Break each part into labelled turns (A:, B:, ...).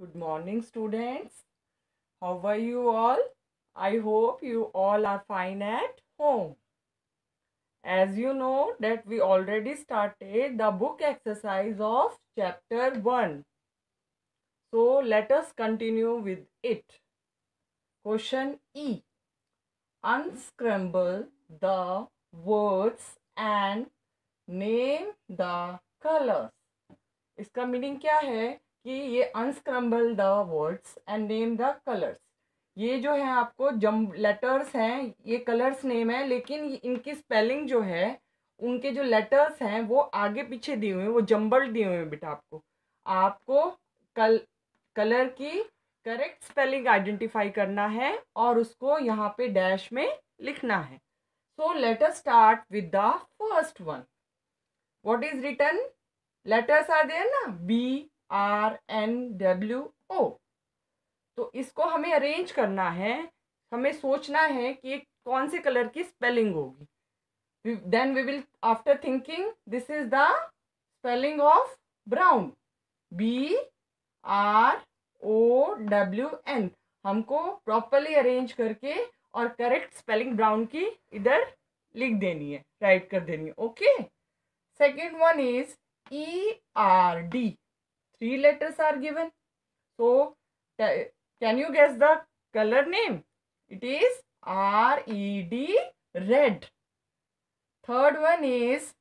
A: good morning students how are you all i hope you all are fine at home as you know that we already started the book exercise of chapter 1 so let us continue with it question e unscramble the words and name the colors इसका meaning क्या है कि ये unscramble the words and name the colours ये जो है आपको जम लेटर्स हैं ये कलर्स नेम है लेकिन इनकी स्पेलिंग जो है उनके जो लेटर्स हैं वो आगे पीछे दिए हुए हैं वो जम्बल दिए हुए हैं बेटा आपको आपको कल कलर की करेक्ट स्पेलिंग आइडेंटिफाई करना है और उसको यहाँ पे डैश में लिखना है so letter start with the first one what is return letters are there ना B R N W O तो इसको हमें अरेंज करना है हमें सोचना है कि कौन से कलर की स्पेलिंग होगी then we will after thinking this is the spelling of brown B R O W N हमको प्रॉपरली अरेंज करके और करेक्ट स्पेलिंग ब्राउन की इधर लिख देनी है राइट कर देनी है okay second one is E R D three letters are given. So, can you guess the color name? It is R-E-D, red. Third one is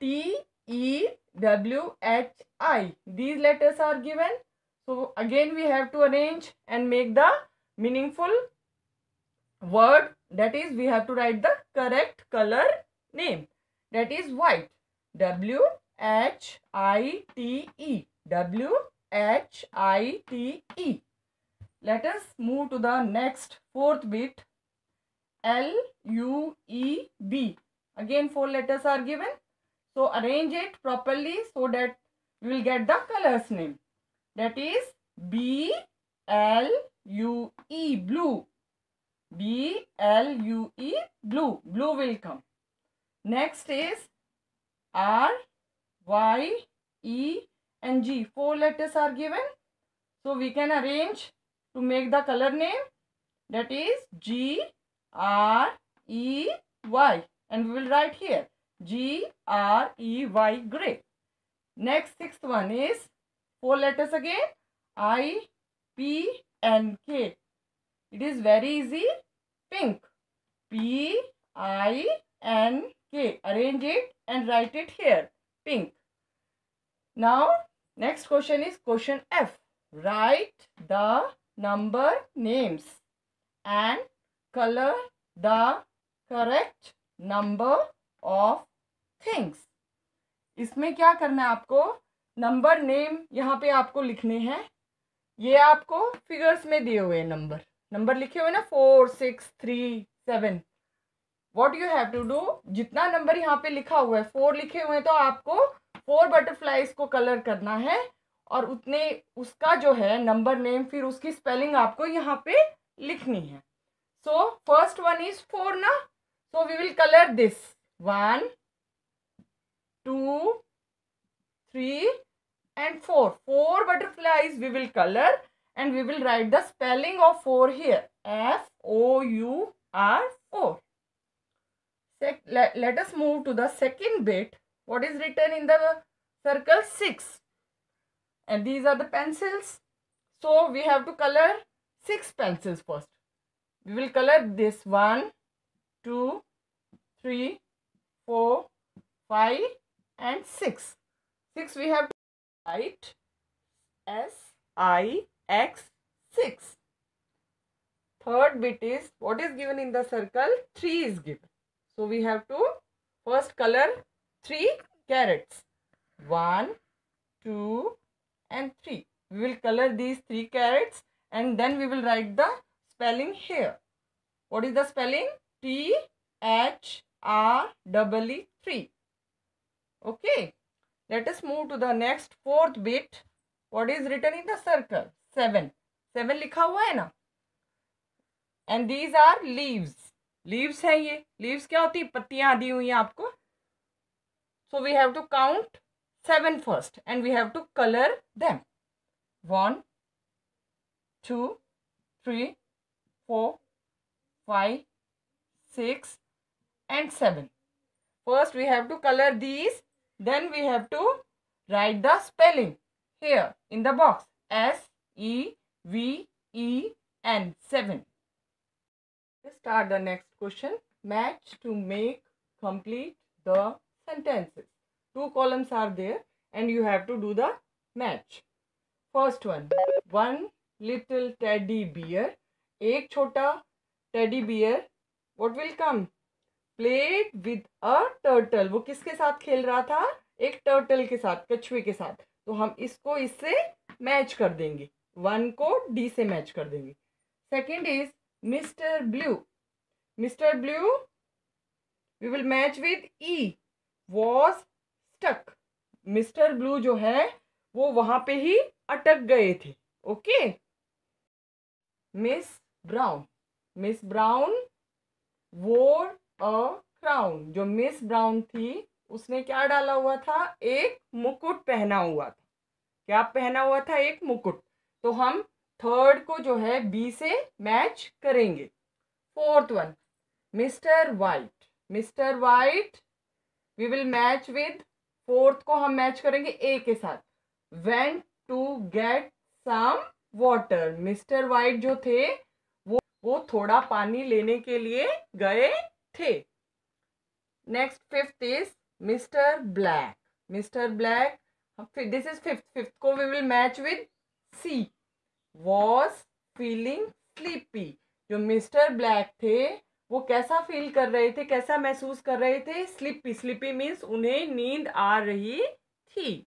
A: T-E-W-H-I. These letters are given. So, again we have to arrange and make the meaningful word. That is, we have to write the correct color name. That is white. W H I T E. W H I T E. Let us move to the next fourth bit. L U E B. Again four letters are given. So arrange it properly so that you will get the color's name. That is B L U E blue. B L U E blue. Blue will come. Next is R Y, E and G. Four letters are given. So we can arrange to make the color name that is G, R, E, Y and we will write here G, R, E, Y gray. Next sixth one is four letters again I, P and K. It is very easy. Pink. P, I, N, K. Arrange it and write it here. pink. Now, next question is question F. Write the number names and color the correct number of things. इसमें क्या करना है आपको number name यहाँ पे आपको लिखने हैं ये आपको फिगर्स में दिए हुए नंबर नंबर लिखे हुए ना four six three seven what you have to do जितना नंबर यहाँ पे लिखा हुआ है फोर लिखे हुए हैं तो आपको फोर बटरफ्लाईज को कलर करना है और उतने उसका जो है नंबर नेम फिर उसकी स्पेलिंग आपको यहाँ पे लिखनी है so first one is four ना so we will colour this one two three and four four butterflies we will colour and we will write the spelling of four here F O U R four Sec let, let us move to the second bit. What is written in the circle 6? And these are the pencils. So we have to color 6 pencils first. We will color this one, two, three, four, five, and 6. 6 we have to write S I X 6. Third bit is what is given in the circle 3 is given. So we have to first color three carrots. One, two and three. We will color these three carrots and then we will write the spelling here. What is the spelling? T H R double E 3. Okay. Let us move to the next fourth bit. What is written in the circle? 7. 7 likha hua hai na. And these are leaves. Leaves है ये leaves क्या होती है पत्तियां दी हुई हैं आपको so we have to count seven first and we have to colour them one two three four five six and seven first we have to colour these then we have to write the spelling here in the box S E V E and seven start the next question. Match to make complete the sentences. Two columns are there and you have to do the match. First one. One little teddy bear. Ek chota teddy bear. What will come? Played with a turtle. wo kiske sath khel raha tha ek turtle ke sath कछुए ke sath to hum isko isse match kar denge one ko d se match kar denge second is Mr. Blue. Mr. Blue, we will match with E. Was stuck. Mr. Blue जो है वो वहां पे ही अटक गए थे okay miss Brown miss Brown wore a crown जो miss Brown थी उसने क्या डाला हुआ था एक मुकुट पहना हुआ था क्या पहना हुआ था एक मुकुट तो हम थर्ड को जो है बी से मैच करेंगे fourth one mister White mister White we will match with fourth को हम मैच करेंगे ए के साथ went to get some water mister White जो थे वो वो थोड़ा पानी लेने के लिए गए थे next fifth is mister Black mister Black this is fifth fifth को we will match with C was feeling sleepy जो मिस्टर ब्लैक थे वो कैसा फील कर रहे थे कैसा महसूस कर रहे थे स्लीपी स्लीपी मीन्स उन्हें नींद आ रही थी